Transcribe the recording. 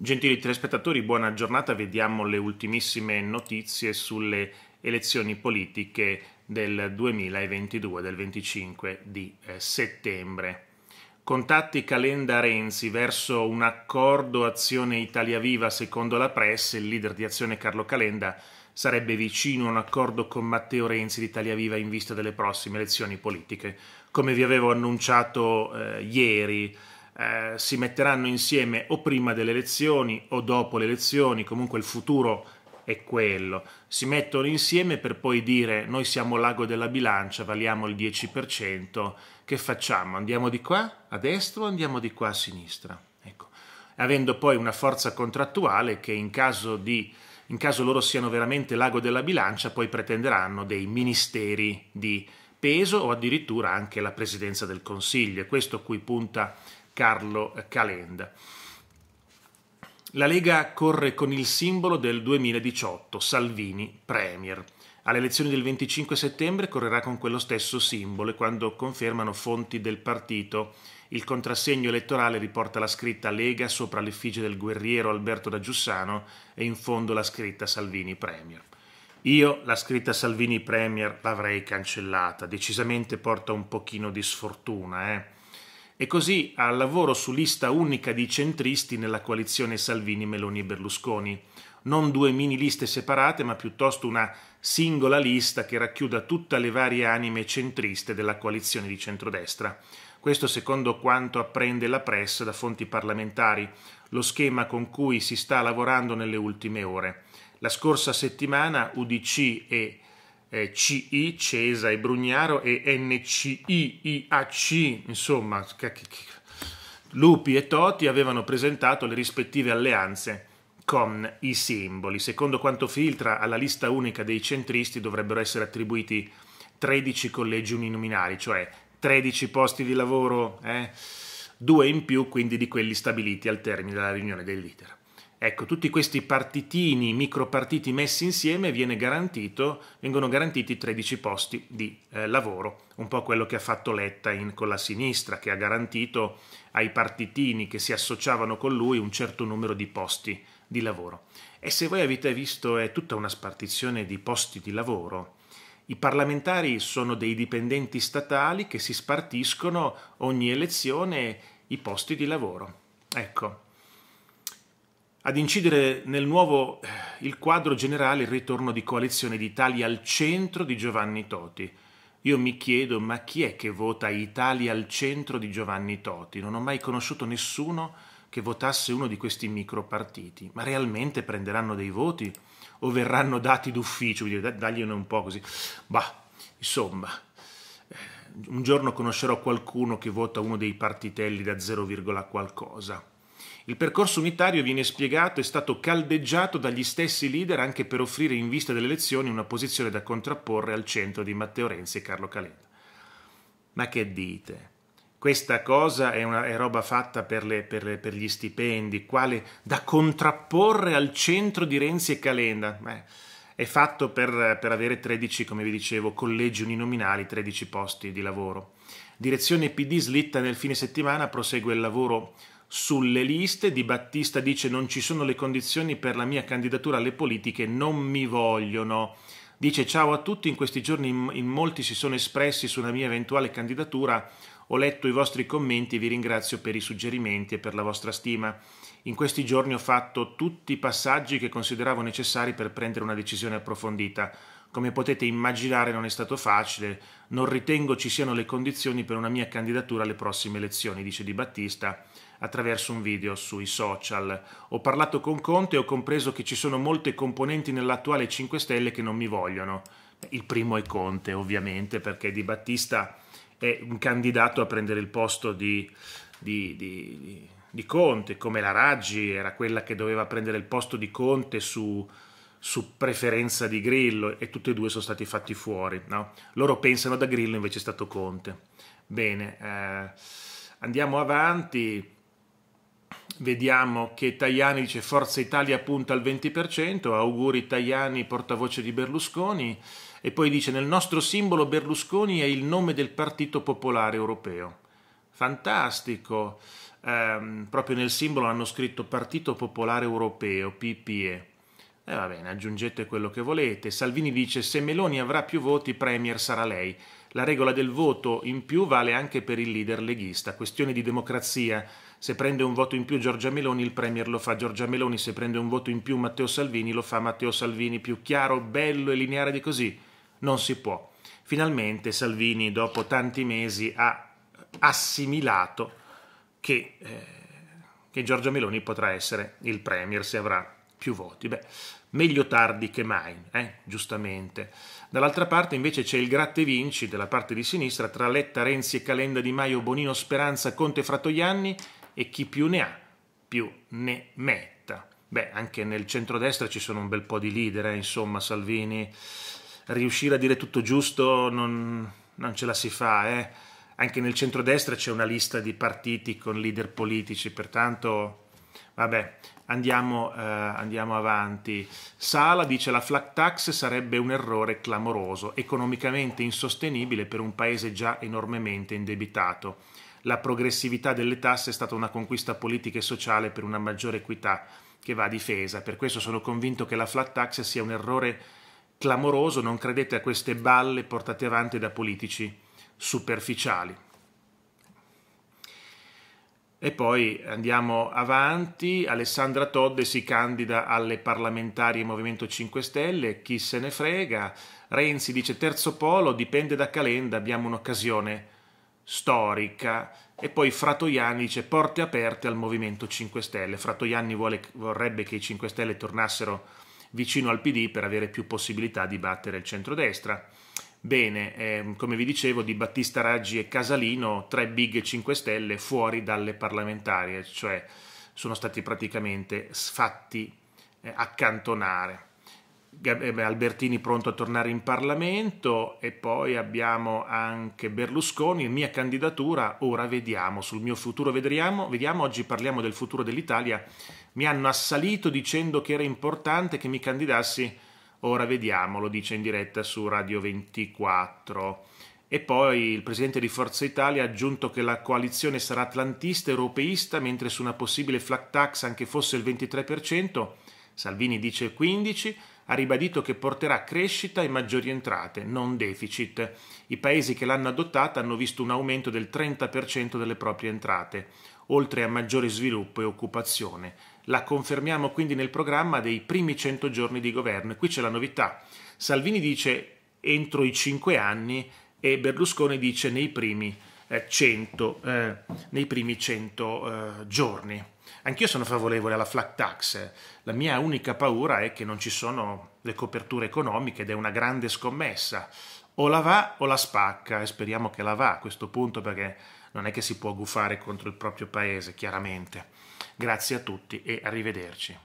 Gentili telespettatori, buona giornata. Vediamo le ultimissime notizie sulle elezioni politiche del 2022, del 25 di eh, settembre. Contatti Calenda Renzi verso un accordo Azione Italia Viva, secondo la press, il leader di Azione Carlo Calenda sarebbe vicino a un accordo con Matteo Renzi di Italia Viva in vista delle prossime elezioni politiche. Come vi avevo annunciato eh, ieri, eh, si metteranno insieme o prima delle elezioni o dopo le elezioni, comunque il futuro è quello. Si mettono insieme per poi dire noi siamo l'ago della bilancia, valiamo il 10%, che facciamo? Andiamo di qua a destra o andiamo di qua a sinistra? Ecco. Avendo poi una forza contrattuale che in caso, di, in caso loro siano veramente l'ago della bilancia, poi pretenderanno dei ministeri di peso o addirittura anche la presidenza del Consiglio. È questo a cui punta Carlo Calenda. La Lega corre con il simbolo del 2018, Salvini Premier. Alle elezioni del 25 settembre correrà con quello stesso simbolo e quando confermano fonti del partito il contrassegno elettorale riporta la scritta Lega sopra l'effigie del guerriero Alberto da Giussano e in fondo la scritta Salvini Premier. Io la scritta Salvini Premier l'avrei cancellata, decisamente porta un pochino di sfortuna, eh e così al lavoro su lista unica di centristi nella coalizione Salvini, Meloni e Berlusconi. Non due mini liste separate, ma piuttosto una singola lista che racchiuda tutte le varie anime centriste della coalizione di centrodestra. Questo secondo quanto apprende la press da fonti parlamentari, lo schema con cui si sta lavorando nelle ultime ore. La scorsa settimana UDC e eh, CI Cesa e Brugnaro e NCIIAC, insomma, Lupi e Toti avevano presentato le rispettive alleanze con i simboli. Secondo quanto filtra, alla lista unica dei centristi dovrebbero essere attribuiti 13 collegi uninominali, cioè 13 posti di lavoro, eh? due in più quindi di quelli stabiliti al termine della riunione del leader. Ecco, tutti questi partitini, micropartiti messi insieme garantito, vengono garantiti 13 posti di eh, lavoro, un po' quello che ha fatto Letta in, con la sinistra, che ha garantito ai partitini che si associavano con lui un certo numero di posti di lavoro. E se voi avete visto è tutta una spartizione di posti di lavoro. I parlamentari sono dei dipendenti statali che si spartiscono ogni elezione i posti di lavoro. Ecco, ad incidere nel nuovo eh, il quadro generale il ritorno di coalizione d'Italia al centro di Giovanni Toti. Io mi chiedo, ma chi è che vota Italia al centro di Giovanni Toti? Non ho mai conosciuto nessuno che votasse uno di questi micropartiti. Ma realmente prenderanno dei voti? O verranno dati d'ufficio? dire, dagliene un po' così. Bah, insomma, eh, un giorno conoscerò qualcuno che vota uno dei partitelli da 0, qualcosa. Il percorso unitario viene spiegato e stato caldeggiato dagli stessi leader anche per offrire in vista delle elezioni una posizione da contrapporre al centro di Matteo Renzi e Carlo Calenda. Ma che dite? Questa cosa è, una, è roba fatta per, le, per, le, per, gli stipendi, quale da contrapporre al centro di Renzi e Calenda. Beh, è fatto per, per avere 13, come vi dicevo, collegi uninominali, 13 posti di lavoro. Direzione PD slitta nel fine settimana, prosegue il lavoro sulle liste, Di Battista dice non ci sono le condizioni per la mia candidatura alle politiche, non mi vogliono. Dice ciao a tutti, in questi giorni in molti si sono espressi sulla mia eventuale candidatura, ho letto i vostri commenti e vi ringrazio per i suggerimenti e per la vostra stima. In questi giorni ho fatto tutti i passaggi che consideravo necessari per prendere una decisione approfondita. Come potete immaginare non è stato facile, non ritengo ci siano le condizioni per una mia candidatura alle prossime elezioni, dice Di Battista attraverso un video sui social. Ho parlato con Conte e ho compreso che ci sono molte componenti nell'attuale 5 Stelle che non mi vogliono. Il primo è Conte, ovviamente, perché Di Battista è un candidato a prendere il posto di, di, di, di Conte, come la Raggi era quella che doveva prendere il posto di Conte su, su preferenza di Grillo e tutti e due sono stati fatti fuori. No? Loro pensano da Grillo, invece è stato Conte. Bene, eh, andiamo avanti vediamo che Tajani dice Forza Italia punta al 20%, auguri Tajani portavoce di Berlusconi, e poi dice nel nostro simbolo Berlusconi è il nome del Partito Popolare Europeo. Fantastico, eh, proprio nel simbolo hanno scritto Partito Popolare Europeo, PPE. E eh, va bene, aggiungete quello che volete. Salvini dice se Meloni avrà più voti, Premier sarà lei. La regola del voto in più vale anche per il leader leghista, questione di democrazia. Se prende un voto in più Giorgia Meloni, il Premier lo fa Giorgia Meloni, se prende un voto in più Matteo Salvini, lo fa Matteo Salvini, più chiaro, bello e lineare di così. Non si può. Finalmente Salvini, dopo tanti mesi, ha assimilato che, eh, che Giorgia Meloni potrà essere il Premier se avrà più voti. Beh, meglio tardi che mai, eh? giustamente. Dall'altra parte invece c'è il gratte vinci della parte di sinistra tra Letta, Renzi e Calenda Di Maio, Bonino, Speranza, Conte, Frattoianni e chi più ne ha più ne metta. Beh, anche nel centrodestra ci sono un bel po' di leader, eh? insomma, Salvini riuscire a dire tutto giusto non, non ce la si fa, eh? Anche nel centrodestra c'è una lista di partiti con leader politici, pertanto Vabbè, andiamo, eh, andiamo avanti. Sala dice la flat tax sarebbe un errore clamoroso, economicamente insostenibile per un paese già enormemente indebitato. La progressività delle tasse è stata una conquista politica e sociale per una maggiore equità che va difesa. Per questo sono convinto che la flat tax sia un errore clamoroso. Non credete a queste balle portate avanti da politici superficiali. E poi andiamo avanti, Alessandra Todde si candida alle parlamentari Movimento 5 Stelle, chi se ne frega, Renzi dice terzo polo, dipende da Calenda, abbiamo un'occasione storica e poi Fratoianni dice porte aperte al Movimento 5 Stelle, Fratoianni vuole, vorrebbe che i 5 Stelle tornassero vicino al PD per avere più possibilità di battere il centrodestra. Bene, eh, come vi dicevo, di Battista Raggi e Casalino, tre big 5 Stelle fuori dalle parlamentarie, cioè sono stati praticamente fatti eh, accantonare. Eh, Albertini pronto a tornare in Parlamento e poi abbiamo anche Berlusconi, mia candidatura, ora vediamo, sul mio futuro vedremo, vediamo, oggi parliamo del futuro dell'Italia, mi hanno assalito dicendo che era importante che mi candidassi Ora vediamo, lo dice in diretta su Radio 24. E poi il presidente di Forza Italia ha aggiunto che la coalizione sarà atlantista, europeista, mentre su una possibile flat tax, anche fosse il 23%, Salvini dice il 15%, ha ribadito che porterà crescita e maggiori entrate, non deficit. I paesi che l'hanno adottata hanno visto un aumento del 30% delle proprie entrate, oltre a maggiore sviluppo e occupazione. La confermiamo quindi nel programma dei primi 100 giorni di governo. E qui c'è la novità. Salvini dice entro i 5 anni e Berlusconi dice nei primi 100, eh, eh, nei primi 100 eh, giorni. Anch'io sono favorevole alla flat tax, la mia unica paura è che non ci sono le coperture economiche ed è una grande scommessa. O la va o la spacca e speriamo che la va a questo punto perché non è che si può gufare contro il proprio paese, chiaramente. Grazie a tutti e arrivederci.